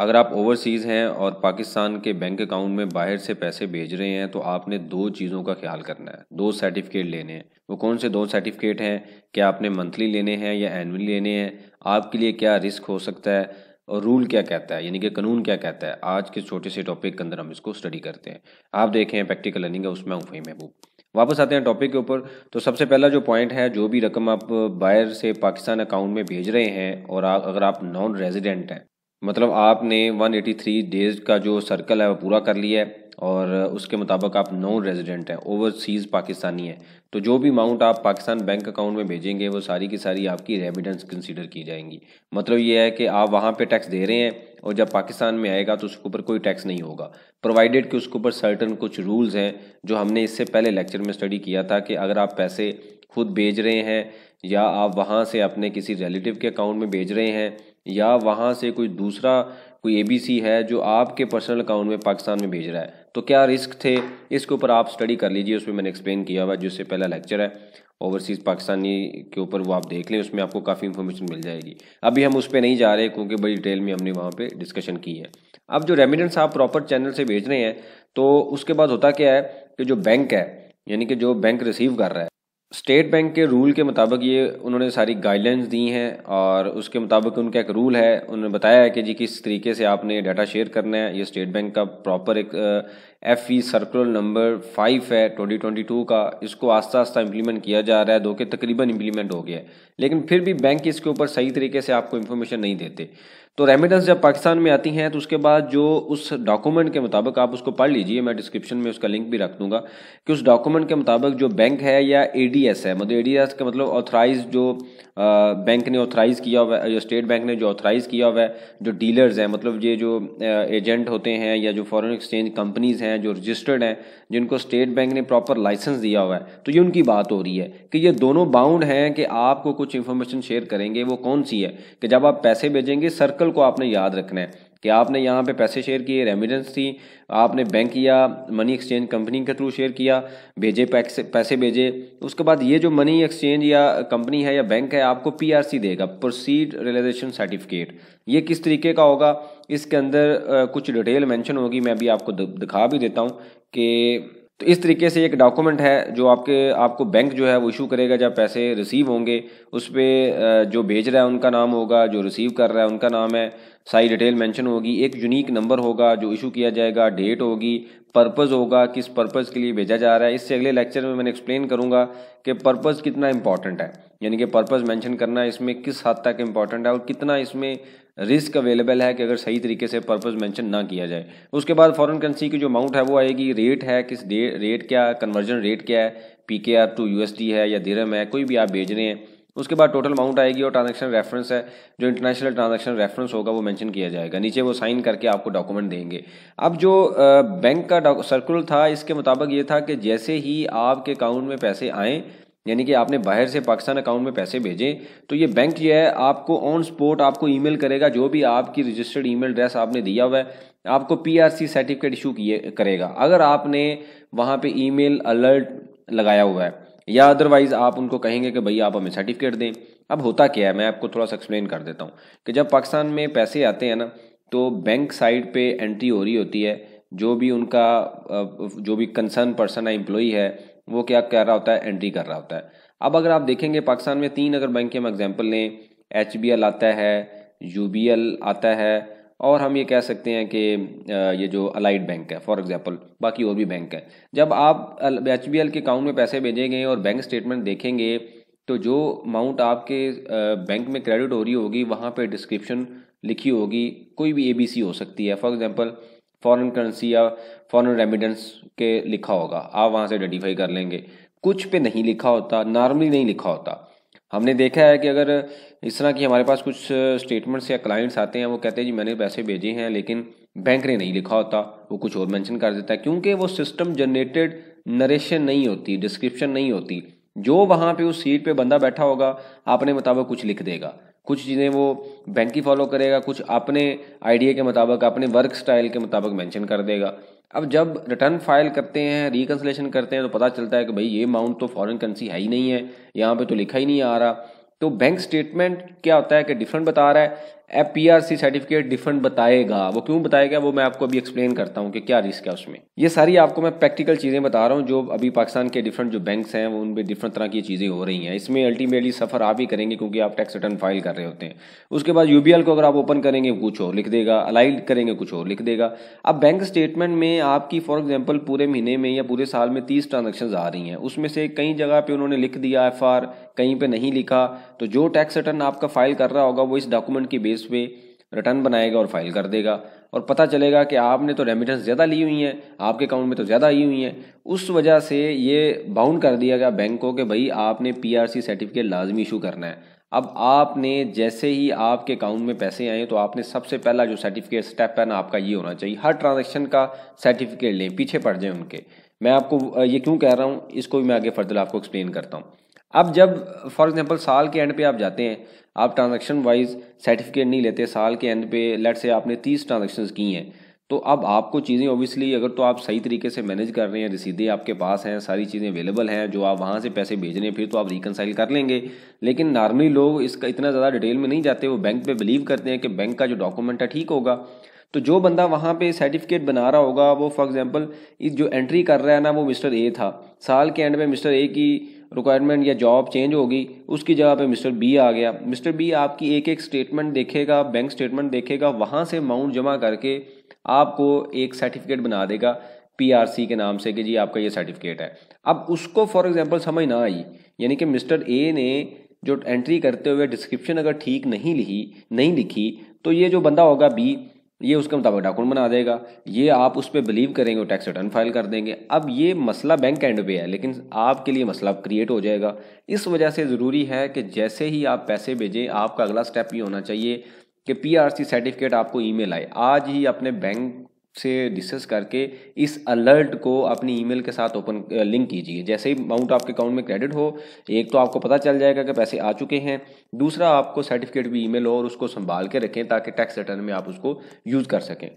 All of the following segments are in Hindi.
अगर आप ओवरसीज़ हैं और पाकिस्तान के बैंक अकाउंट में बाहर से पैसे भेज रहे हैं तो आपने दो चीज़ों का ख्याल करना है दो सर्टिफिकेट लेने हैं वो कौन से दो सर्टिफिकेट हैं क्या आपने मंथली लेने हैं या एनुअली लेने हैं आपके लिए क्या रिस्क हो सकता है और रूल क्या कहता है यानी कि कानून क्या कहता है आज के छोटे से टॉपिक के अंदर हम इसको स्टडी करते हैं आप देखें प्रैक्टिकल लर्निंग है उसमें हूँ महबूब वापस आते हैं टॉपिक के ऊपर तो सबसे पहला जो पॉइंट है जो भी रकम आप बाहर से पाकिस्तान अकाउंट में भेज रहे हैं और अगर आप नॉन रेजिडेंट हैं मतलब आपने 183 डेज का जो सर्कल है वो पूरा कर लिया है और उसके मुताबिक आप नॉन रेजिडेंट हैं ओवरसीज़ पाकिस्तानी हैं तो जो भी अमाउंट आप पाकिस्तान बैंक अकाउंट में भेजेंगे वो सारी की सारी आपकी रेमिडेंस कंसीडर की जाएंगी मतलब ये है कि आप वहाँ पे टैक्स दे रहे हैं और जब पाकिस्तान में आएगा तो उसके ऊपर कोई टैक्स नहीं होगा प्रोवाइडेड कि उसके ऊपर सर्टन कुछ रूल्स हैं जो हमने इससे पहले लेक्चर में स्टडी किया था कि अगर आप पैसे खुद भेज रहे हैं या आप वहाँ से अपने किसी रिलेटिव के अकाउंट में भेज रहे हैं या वहाँ से कोई दूसरा कोई एबीसी है जो आपके पर्सनल अकाउंट में पाकिस्तान में भेज रहा है तो क्या रिस्क थे इसके ऊपर आप स्टडी कर लीजिए उसमें मैंने एक्सप्लेन किया हुआ है जिससे पहला लेक्चर है ओवरसीज़ पाकिस्तानी के ऊपर वो आप देख लें उसमें आपको काफ़ी इन्फॉर्मेशन मिल जाएगी अभी हम उस पर नहीं जा रहे क्योंकि बड़ी डिटेल में हमने वहाँ पर डिस्कशन की है अब जो रेमिडेंस आप प्रॉपर चैनल से भेज रहे हैं तो उसके बाद होता क्या है कि जो बैंक है यानी कि जो बैंक रिसीव कर रहा है स्टेट बैंक के रूल के मुताबिक ये उन्होंने सारी गाइडलाइंस दी हैं और उसके मुताबिक उनका एक रूल है उन्होंने बताया है कि जी किस तरीके से आपने डाटा शेयर करना है ये स्टेट बैंक का प्रॉपर एक F E circular number five है ट्वेंटी ट्वेंटी टू का इसको आस्ता आस्ता इम्प्लीमेंट किया जा रहा है दो के तकरीबन इम्प्लीमेंट हो गया है लेकिन फिर भी बैंक इसके ऊपर सही तरीके से आपको इन्फॉर्मेशन नहीं देते तो रेमिटेंस जब पाकिस्तान में आती हैं तो उसके बाद जो उस डॉक्यूमेंट के मुताबिक आप उसको पढ़ लीजिए मैं डिस्क्रिप्शन में उसका लिंक भी रख दूंगा कि उस डॉक्यूमेंट के मुताबिक जो बैंक है या एडीएस है मतलब एडीएस का मतलब ऑथराइज जो बैंक ने ऑथराइज़ किया हुआ है स्टेट बैंक ने जो ऑथराइज़ किया हुआ है जो डीलर्स हैं मतलब ये जो एजेंट होते हैं या जो फॉरेन एक्सचेंज कंपनीज़ हैं जो रजिस्टर्ड हैं जिनको स्टेट बैंक ने प्रॉपर लाइसेंस दिया हुआ है तो ये उनकी बात हो रही है कि ये दोनों बाउंड हैं कि आपको कुछ इन्फॉर्मेशन शेयर करेंगे वो कौन सी है कि जब आप पैसे भेजेंगे सर्कल को आपने याद रखना है कि आपने यहाँ पे पैसे शेयर किए रेमिटेंस थी आपने बैंक या मनी एक्सचेंज कंपनी के थ्रू शेयर किया भेजे पैसे पैसे भेजे उसके बाद ये जो मनी एक्सचेंज या कंपनी है या बैंक है आपको पीआरसी देगा प्रोसीड रियलाइजेशन सर्टिफिकेट ये किस तरीके का होगा इसके अंदर कुछ डिटेल मेंशन होगी मैं अभी आपको दिखा भी देता हूँ कि तो इस तरीके से एक डॉक्यूमेंट है जो आपके आपको बैंक जो है वो इशू करेगा जब पैसे रिसीव होंगे उस पर जो भेज रहा है उनका नाम होगा जो रिसीव कर रहा है उनका नाम है सारी डिटेल मेंशन होगी एक यूनिक नंबर होगा जो इशू किया जाएगा डेट होगी पर्पज़ होगा किस पर्पज़ के लिए भेजा जा रहा है इससे अगले लेक्चर में मैंने एक्सप्लेन करूँगा कि पर्पज़ कितना इंपॉर्टेंट है यानी कि पर्पज़ मेंशन करना इसमें किस हद तक इम्पॉर्टेंट है और कितना इसमें रिस्क अवेलेबल है कि अगर सही तरीके से पर्पज़ मेंशन ना किया जाए उसके बाद फॉरेन करेंसी की जो अमाउंट है वो आएगी रेट है किस डे रेट क्या कन्वर्जन रेट क्या है P K R to U S D है या दिरम है कोई भी आप भेज रहे हैं उसके बाद टोटल अमाउंट आएगी और ट्रांजेक्शन रेफरेंस है जो इंटरनेशनल ट्रांजेक्शन रेफरेंस होगा वो मेंशन किया जाएगा नीचे वो साइन करके आपको डॉक्यूमेंट देंगे अब जो बैंक का सर्कुलर था इसके मुताबिक ये था कि जैसे ही आपके अकाउंट में पैसे आएँ यानी कि आपने बाहर से पाकिस्तान अकाउंट में पैसे भेजे तो ये बैंक जो है आपको ऑन स्पॉट आपको ईमेल करेगा जो भी आपकी रजिस्टर्ड ईमेल एड्रेस आपने दिया हुआ है आपको पीआरसी सर्टिफिकेट इशू किए करेगा अगर आपने वहाँ पे ईमेल अलर्ट लगाया हुआ है या अदरवाइज आप उनको कहेंगे कि भाई आप हमें सर्टिफिकेट दें अब होता क्या है मैं आपको थोड़ा सा एक्सप्लेन कर देता हूँ कि जब पाकिस्तान में पैसे आते हैं ना तो बैंक साइड पे एंट्री हो रही होती है जो भी उनका जो भी कंसर्न पर्सन है एम्प्लॉई है वो क्या कर रहा होता है एंट्री कर रहा होता है अब अगर आप देखेंगे पाकिस्तान में तीन अगर बैंक के हम एग्जाम्पल लें एच आता है यू आता है और हम ये कह सकते हैं कि ये जो अलाइड बैंक है फॉर एग्जांपल बाकी और भी बैंक है जब आप एच के अकाउंट में पैसे भेजेंगे और बैंक स्टेटमेंट देखेंगे तो जो अमाउंट आपके बैंक में क्रेडिट हो रही होगी वहाँ पे डिस्क्रिप्शन लिखी होगी कोई भी एबीसी हो सकती है फॉर एग्जांपल फॉरेन करेंसी या फॉरेन रेमिडेंस के लिखा होगा आप वहाँ से आइडेंटिफाई कर लेंगे कुछ पे नहीं लिखा होता नॉर्मली नहीं लिखा होता हमने देखा है कि अगर इस तरह की हमारे पास कुछ स्टेटमेंट्स या क्लाइंट्स आते हैं वो कहते हैं जी मैंने पैसे भेजे हैं लेकिन बैंक ने नहीं लिखा होता वो कुछ और मेंशन कर देता है क्योंकि वो सिस्टम जनरेटेड नरेशन नहीं होती डिस्क्रिप्शन नहीं होती जो वहाँ पे उस सीट पे बंदा बैठा होगा अपने मुताबिक कुछ लिख देगा कुछ चीज़ें वो बैंक ही फॉलो करेगा कुछ अपने आइडिया के मुताबिक अपने वर्क स्टाइल के मुताबिक मेंशन कर देगा अब जब रिटर्न फाइल करते हैं रिकन्सलेशन करते हैं तो पता चलता है कि भाई ये अमाउंट तो फॉरेन करेंसी है ही नहीं है यहाँ पे तो लिखा ही नहीं आ रहा तो बैंक स्टेटमेंट क्या होता है कि डिफरेंट बता रहा है पीआरसी सर्टिफिकेट डिफरेंट बताएगा वो क्यों बताएगा वो मैं आपको अभी एक्सप्लेन करता हूँ कि क्या रिस्क है उसमें ये सारी आपको मैं प्रैक्टिकल चीज़ें बता रहा हूँ जो अभी पाकिस्तान के डिफरेंट जो बैंक्स हैं वो उन पर डिफरेंट तरह की चीज़ें हो रही हैं इसमें अल्टीमेटली सफ़र आप ही करेंगे क्योंकि आप टैक्स रिटर्न फाइल कर रहे होते हैं उसके बाद यू को अगर आप ओपन करेंगे कुछ और लिख देगा अलाइड करेंगे कुछ और लिख देगा अब बैंक स्टेटमेंट में आपकी फॉर एग्जाम्पल पूरे महीने में या पूरे साल में तीस ट्रांजेक्शन आ रही हैं उसमें से कई जगह पर उन्होंने लिख दिया एफ कहीं पर नहीं लिखा तो जो टैक्स रिटर्न आपका फाइल कर रहा होगा वो इस डॉक्यूमेंट की बेस बेस पे रिटर्न बनाएगा और फाइल कर देगा और पता चलेगा कि आपने तो रेमिटेंस ज़्यादा ली हुई हैं आपके अकाउंट में तो ज़्यादा आई हुई हैं उस वजह से ये बाउंड कर दिया गया बैंक को कि भाई आपने पीआरसी सर्टिफिकेट लाजमी इशू करना है अब आपने जैसे ही आपके अकाउंट में पैसे आए तो आपने सबसे पहला जो सर्टिफिकेट स्टेप है ना आपका ये होना चाहिए हर ट्रांजेक्शन का सर्टिफिकेट लें पीछे पड़ जाएँ उनके मैं आपको ये क्यों कह रहा हूँ इसको भी मैं आगे फर्दर आपको एक्सप्लेन करता हूँ अब जब फॉर एग्जांपल साल के एंड पे आप जाते हैं आप ट्रांजैक्शन वाइज सर्टिफिकेट नहीं लेते साल के एंड पे लेट से आपने तीस ट्रांजेक्शन की हैं तो अब आपको चीज़ें ओबियसली अगर तो आप सही तरीके से मैनेज कर रहे हैं रसीदें आपके पास हैं सारी चीज़ें अवेलेबल हैं जो आप वहाँ से पैसे भेज रहे हैं फिर तो आप रिकनसाइल कर लेंगे लेकिन नॉर्मली लोग इसका इतना ज़्यादा डिटेल में नहीं जाते वो बैंक पे बिलीव करते हैं कि बैंक का जो डॉक्यूमेंट है ठीक होगा तो जो बंदा वहाँ पे सर्टिफिकेट बना रहा होगा वो फॉर एग्जांपल जो एंट्री कर रहा है ना वो मिस्टर ए था साल के एंड में मिस्टर ए की रिक्वायरमेंट या जॉब चेंज होगी उसकी जगह पे मिस्टर बी आ गया मिस्टर बी आपकी एक एक स्टेटमेंट देखेगा बैंक स्टेटमेंट देखेगा वहाँ से अमाउंट जमा करके आपको एक सर्टिफिकेट बना देगा पीआरसी के नाम से कि जी आपका ये सर्टिफिकेट है अब उसको फॉर एग्जांपल समझ ना आई यानी कि मिस्टर ए ने जो एंट्री करते हुए डिस्क्रिप्शन अगर ठीक नहीं लिखी नहीं लिखी तो ये जो बंदा होगा बी ये उसके मुताबिक डॉक्यूमेंट बना देगा ये आप उस पर बिलीव करेंगे और टैक्स रिटर्न फाइल कर देंगे अब ये मसला बैंक एंड पे है लेकिन आपके लिए मसला क्रिएट हो जाएगा इस वजह से ज़रूरी है कि जैसे ही आप पैसे भेजें आपका अगला स्टेप ये होना चाहिए कि पीआरसी सर्टिफिकेट आपको ईमेल आए आज ही अपने बैंक से डिस्कस करके इस अलर्ट को अपनी ईमेल के साथ ओपन लिंक कीजिए जैसे ही अमाउंट आपके अकाउंट में क्रेडिट हो एक तो आपको पता चल जाएगा कि पैसे आ चुके हैं दूसरा आपको सर्टिफिकेट भी ईमेल हो और उसको संभाल के रखें ताकि टैक्स रिटर्न में आप उसको यूज़ कर सकें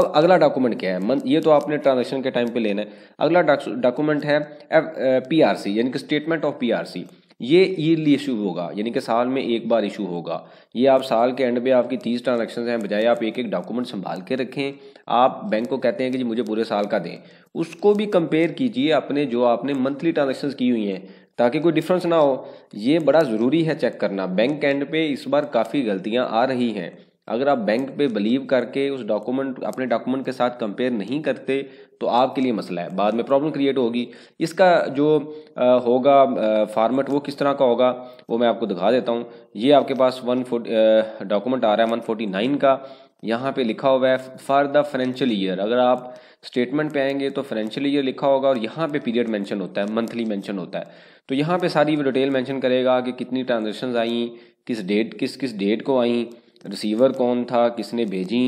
अब अगला डॉक्यूमेंट क्या है मन ये तो आपने ट्रांजेक्शन के टाइम पर लेना है अगला डॉक्यूमेंट है पी यानी कि स्टेटमेंट ऑफ पी ये ईयरली इशू होगा यानी कि साल में एक बार इशू होगा ये आप साल के एंड पे आपकी तीस ट्रांजेक्शन हैं बजाय आप एक एक डॉक्यूमेंट संभाल के रखें आप बैंक को कहते हैं कि जी मुझे पूरे साल का दें उसको भी कंपेयर कीजिए अपने जो आपने मंथली ट्रांजेक्शन की हुई हैं ताकि कोई डिफरेंस ना हो ये बड़ा ज़रूरी है चेक करना बैंक एंड पे इस बार काफ़ी गलतियाँ आ रही हैं अगर आप बैंक पे बिलीव करके उस डॉक्यूमेंट अपने डॉक्यूमेंट के साथ कंपेयर नहीं करते तो आपके लिए मसला है बाद में प्रॉब्लम क्रिएट होगी इसका जो आ, होगा फॉर्मेट वो किस तरह का होगा वो मैं आपको दिखा देता हूँ ये आपके पास वन डॉक्यूमेंट आ रहा है वन फोर्टी नाइन का यहाँ पे लिखा हुआ है फॉर द फाइनेंशियल ईयर अगर आप स्टेटमेंट पे आएंगे तो फाइनेंशियल ईयर लिखा होगा और यहाँ पे पीरियड मेंशन होता है मंथली मेंशन होता है तो यहाँ पे सारी डिटेल मेंशन करेगा कि कितनी ट्रांजेक्शन आई किस डेट किस किस डेट को आई रिसीवर कौन था किसने भेजी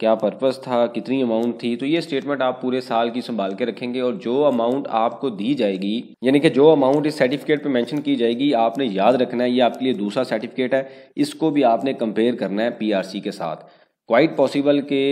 क्या पर्पस था कितनी अमाउंट थी तो ये स्टेटमेंट आप पूरे साल की संभाल के रखेंगे और जो अमाउंट आपको दी जाएगी यानी कि जो अमाउंट इस सर्टिफिकेट पे मेंशन की जाएगी आपने याद रखना है ये आपके लिए दूसरा सर्टिफिकेट है इसको भी आपने कंपेयर करना है पी के साथ क्वाइट पॉसिबल के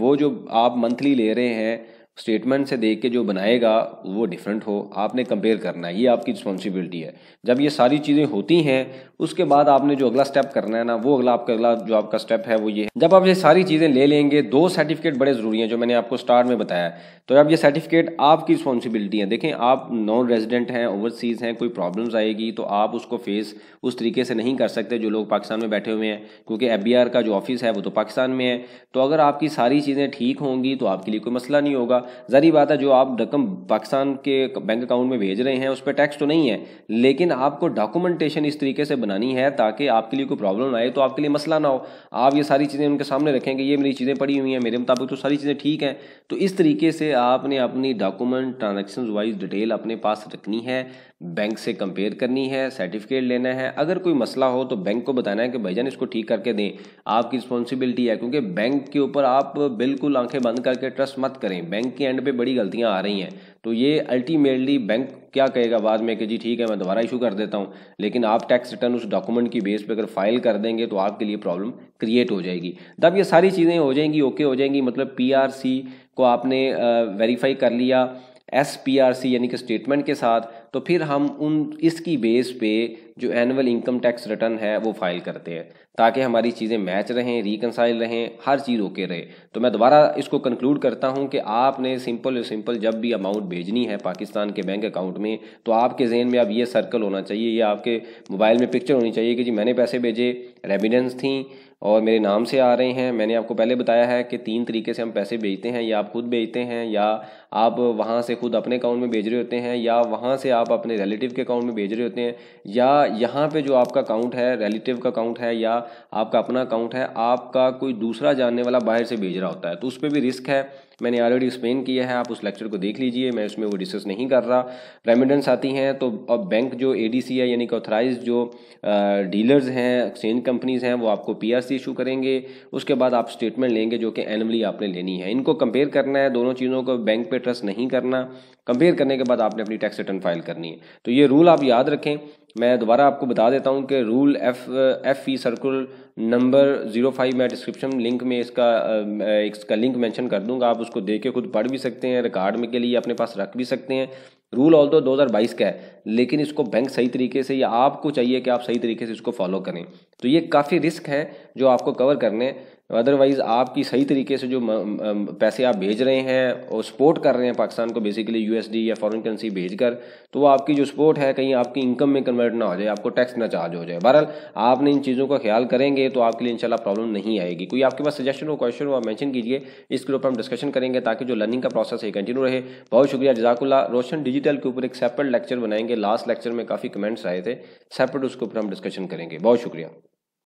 वो जो आप मंथली ले रहे हैं स्टेटमेंट से देख के जो बनाएगा वो डिफरेंट हो आपने कंपेयर करना है ये आपकी रिस्पॉन्सिबिलिटी है जब ये सारी चीज़ें होती हैं उसके बाद आपने जो अगला स्टेप करना है ना वो अगला आपका अगला जो आपका स्टेप है वो ये है जब आप ये सारी चीज़ें ले लेंगे दो सर्टिफिकेट बड़े ज़रूरी हैं जो मैंने आपको स्टार्ट में बताया तो अब ये सर्टिफिकेट आपकी रिस्पॉन्सिबिलिटी है देखें आप नॉन रेजिडेंट हैं ओवरसीज़ हैं कोई प्रॉब्लम्स आएगी तो आप उसको फेस उस तरीके से नहीं कर सकते जो लोग पाकिस्तान में बैठे हुए हैं क्योंकि एफ का जो ऑफिस है वो तो पाकिस्तान में है तो अगर आपकी सारी चीज़ें ठीक होंगी तो आपके लिए कोई मसला नहीं होगा ज़री बात है जो आप रकम पाकिस्तान के बैंक अकाउंट में भेज रहे हैं उस पर टैक्स तो नहीं है लेकिन आपको डॉक्यूमेंटेशन इस तरीके से बनानी है ताकि आपके लिए कोई प्रॉब्लम ना आए तो आपके लिए मसला ना हो आप ये सारी चीज़ें उनके सामने रखेंगे ये मेरी चीज़ें पड़ी हुई हैं मेरे मुताबिक तो सारी चीज़ें ठीक हैं तो इस तरीके से आपने अपनी डॉक्यूमेंट ट्रांजेक्शन वाइज डिटेल अपने पास रखनी है बैंक से कंपेयर करनी है सर्टिफिकेट लेना है अगर कोई मसला हो तो बैंक को बताना है कि भाईजान इसको ठीक करके दें आपकी रिस्पॉन्सिबिलिटी है क्योंकि बैंक के ऊपर आप बिल्कुल आंखें बंद करके ट्रस्ट मत करें बैंक के एंड पे बड़ी गलतियां आ रही हैं तो ये अल्टीमेटली बैंक क्या कहेगा बाद में कि जी ठीक है मैं दोबारा इशू कर देता हूँ लेकिन आप टैक्स रिटर्न उस डॉक्यूमेंट की बेस पे अगर फाइल कर देंगे तो आपके लिए प्रॉब्लम क्रिएट हो जाएगी तब ये सारी चीज़ें हो जाएंगी ओके हो जाएंगी मतलब पी को आपने वेरीफाई कर लिया एस पी आर सी यानी कि स्टेटमेंट के साथ तो फिर हम उन इसकी बेस पे जो एनुअल इनकम टैक्स रिटर्न है वो फाइल करते हैं ताकि हमारी चीज़ें मैच रहें रिकनसाइल रहें हर चीज़ ओके रहे तो मैं दोबारा इसको कंक्लूड करता हूं कि आपने सिंपल और सिंपल जब भी अमाउंट भेजनी है पाकिस्तान के बैंक अकाउंट में तो आपके जहन में अब ये सर्कल होना चाहिए या आपके मोबाइल में पिक्चर होनी चाहिए कि जी मैंने पैसे भेजे रेमिडेंस थी और मेरे नाम से आ रहे हैं मैंने आपको पहले बताया है कि तीन तरीके से हम पैसे भेजते हैं या आप खुद भेजते हैं या आप वहाँ से खुद अपने अकाउंट में भेज रहे होते हैं या वहाँ से आप अपने रिलेटिव के अकाउंट में भेज रहे होते हैं या यहाँ पे जो आपका अकाउंट है रिलेटिव का अकाउंट है या आपका अपना अकाउंट है आपका कोई दूसरा जानने वाला बाहर से भेज रहा होता है तो उस पर भी रिस्क है मैंने ऑलरेडी एक्सप्लेन किया है आप उस लेक्चर को देख लीजिए मैं उसमें वो डिस्कस नहीं कर रहा रेमिडेंस आती हैं तो अब बैंक जो ए डी सी है यानी कि ऑथराइज जो डीलर्स हैं एक्सचेंज कंपनीज हैं वो आपको पी आर सी इशू करेंगे उसके बाद आप स्टेटमेंट लेंगे जो कि एनअली आपने लेनी है इनको कंपेयर करना है दोनों चीज़ों को बैंक पर ट्रस्ट नहीं करना कंपेयर करने के बाद आपने अपनी टैक्स रिटर्न फाइल करनी है तो ये रूल आप याद रखें मैं दोबारा आपको बता देता हूँ कि rule F F E circular number zero five मैं डिस्क्रिप्शन लिंक में इसका इसका लिंक मेंशन कर दूंगा आप उसको देख के खुद पढ़ भी सकते हैं रिकॉर्ड में के लिए अपने पास रख भी सकते हैं रूल ऑल तो बाईस का है लेकिन इसको बैंक सही तरीके से या आपको चाहिए कि आप सही तरीके से इसको फॉलो करें तो ये काफ़ी रिस्क हैं जो आपको कवर करने हैं अदरवाइज़ आपकी सही तरीके से जो पैसे आप भेज रहे हैं और सपोर्ट कर रहे हैं पाकिस्तान को बेसिकली यूएसडी या फॉरेन करेंसी भेज कर तो वो आपकी जो सपोर्ट है कहीं आपकी इनकम में कन्वर्ट ना हो जाए आपको टैक्स ना चार्ज हो जाए बहरहाल आपने इन चीज़ों का ख्याल करेंगे तो आपके लिए इंशाल्लाह प्रॉब्लम नहीं आएगी कोई आपके पास सजेशन हो क्वेश्चन हो आप मैंशन कीजिए इसके ऊपर हम डिस्कशन करेंगे ताकि जो लर्निंग का प्रोसेस है कंटिन्यू रहे बहुत शुक्रिया जजाकुल्ला रोशन डिजिटल के ऊपर एक सेपरेट लेक्चर बनाएंगे लास्ट लेक्चर में काफ़ी कमेंट्स आए थे सेपरेट उसके ऊपर हम डिस्कशन करेंगे बहुत शुक्रिया